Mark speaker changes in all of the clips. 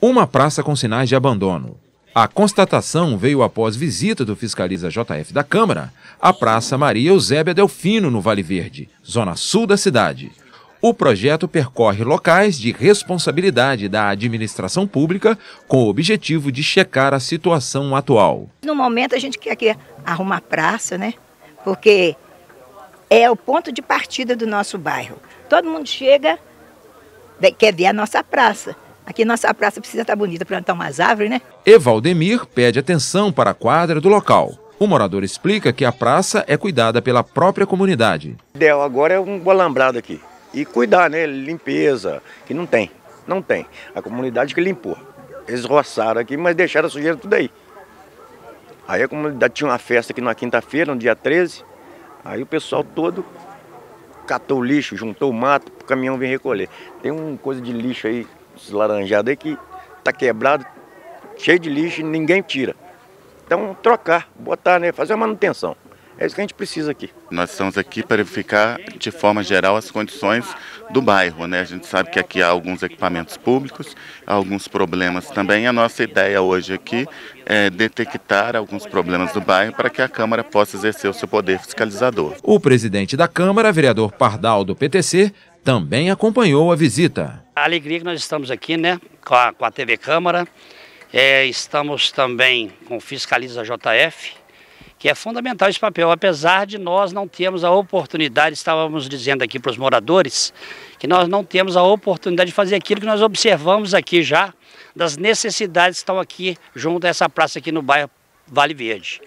Speaker 1: Uma praça com sinais de abandono. A constatação veio após visita do fiscaliza JF da Câmara à Praça Maria Eusébia Delfino, no Vale Verde, zona sul da cidade. O projeto percorre locais de responsabilidade da administração pública com o objetivo de checar a situação atual.
Speaker 2: No momento a gente quer aqui arrumar praça, né? Porque é o ponto de partida do nosso bairro. Todo mundo chega, quer ver a nossa praça. Aqui nossa praça precisa estar bonita para plantar umas árvores, né?
Speaker 1: Evaldemir pede atenção para a quadra do local. O morador explica que a praça é cuidada pela própria comunidade.
Speaker 3: O ideal agora é um alambrado aqui. E cuidar, né? Limpeza, que não tem. Não tem. A comunidade que limpou. Eles roçaram aqui, mas deixaram a sujeira tudo aí. Aí a comunidade tinha uma festa aqui na quinta-feira, no dia 13. Aí o pessoal todo catou lixo, juntou o mato, o caminhão vem recolher. Tem uma coisa de lixo aí esse laranjado aí que está quebrado, cheio de lixo e ninguém tira. Então, trocar, botar, né? fazer uma manutenção. É isso que a gente precisa aqui.
Speaker 4: Nós estamos aqui para verificar, de forma geral, as condições do bairro. Né? A gente sabe que aqui há alguns equipamentos públicos, alguns problemas também. A nossa ideia hoje aqui é detectar alguns problemas do bairro para que a Câmara possa exercer o seu poder fiscalizador.
Speaker 1: O presidente da Câmara, vereador Pardal do PTC, também acompanhou a visita.
Speaker 4: A
Speaker 5: alegria que nós estamos aqui, né, com a, com a TV Câmara, é, estamos também com o Fiscaliza JF, que é fundamental esse papel, apesar de nós não termos a oportunidade, estávamos dizendo aqui para os moradores, que nós não temos a oportunidade de fazer aquilo que nós observamos aqui já, das necessidades que estão aqui junto a essa praça aqui no bairro Vale Verde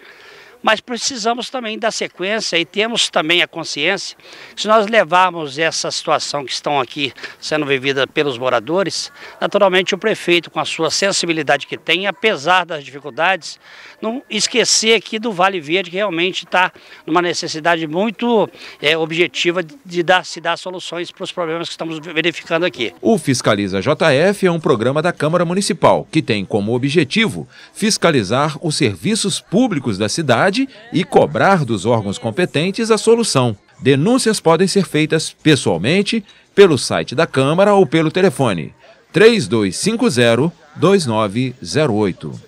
Speaker 5: mas precisamos também da sequência e temos também a consciência que se nós levarmos essa situação que estão aqui sendo vivida pelos moradores, naturalmente o prefeito, com a sua sensibilidade que tem, apesar das dificuldades, não esquecer aqui do Vale Verde, que realmente está numa necessidade muito é, objetiva de dar, se dar soluções para os problemas que estamos verificando aqui.
Speaker 1: O Fiscaliza JF é um programa da Câmara Municipal que tem como objetivo fiscalizar os serviços públicos da cidade e cobrar dos órgãos competentes a solução. Denúncias podem ser feitas pessoalmente, pelo site da Câmara ou pelo telefone 3250 2908.